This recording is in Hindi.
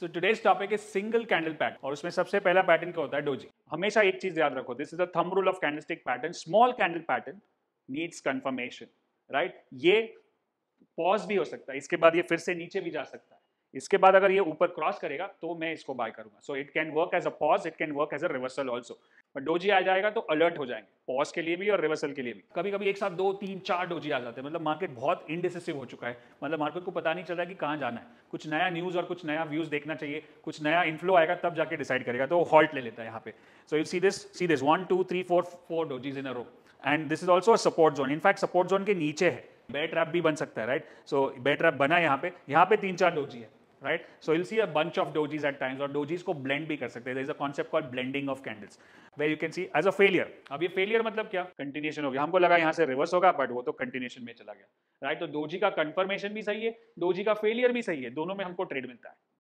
So today's topic is single candle pattern और उसमें सबसे पहला पैटर्न क्या होता है डोजी हमेशा एक चीज याद रखो this is the thumb rule of candlestick pattern small candle pattern needs confirmation right ये पॉज भी हो सकता है इसके बाद ये फिर से नीचे भी जा सकता है इसके बाद अगर ये ऊपर क्रॉस करेगा तो मैं इसको बाय करूंगा so it can work as a pause it can work as a reversal also but doji आ जाएगा तो अलर्ट हो जाएंगे पॉज के लिए भी और रिवर्सल के लिए भी कभी कभी एक साथ दो तीन चार डोजी आ जाते हैं मतलब मार्केट बहुत इंडिसिसिव हो चुका है मतलब मार्केट को पता नहीं चल रहा कि कहाँ जाना है कुछ नया न्यूज़ और कुछ नया व्यूज़ देखना चाहिए कुछ नया इन्फ्लो आएगा तब जाके डिसाइड करेगा तो वो हॉल्ट ले लेता है यहाँ पे so you see this see this one two three four four dojis in a row and this is also support zone in fact support zone के नीचे है बेट रैप भी बन सकता है राइट सो बेट रैप बना यहाँ पे यहाँ पे तीन चार डोजी है right so will see a bunch of dojis at times और डोजीज को ब्लेंड भी कर सकते हैं is a concept call blending of candles way you can see as a failure अब ये फेलियर मतलब क्या कंटिन्यूशन हो गया हमको लगा यहाँ से रिवर्स होगा बट वो तो कंटिन्यूशन में चला गया राइट right? तो डोजी का कंफर्मेशन भी सही है डोजी का फेलियर भी सही है दोनों में हमको ट्रेड मिलता है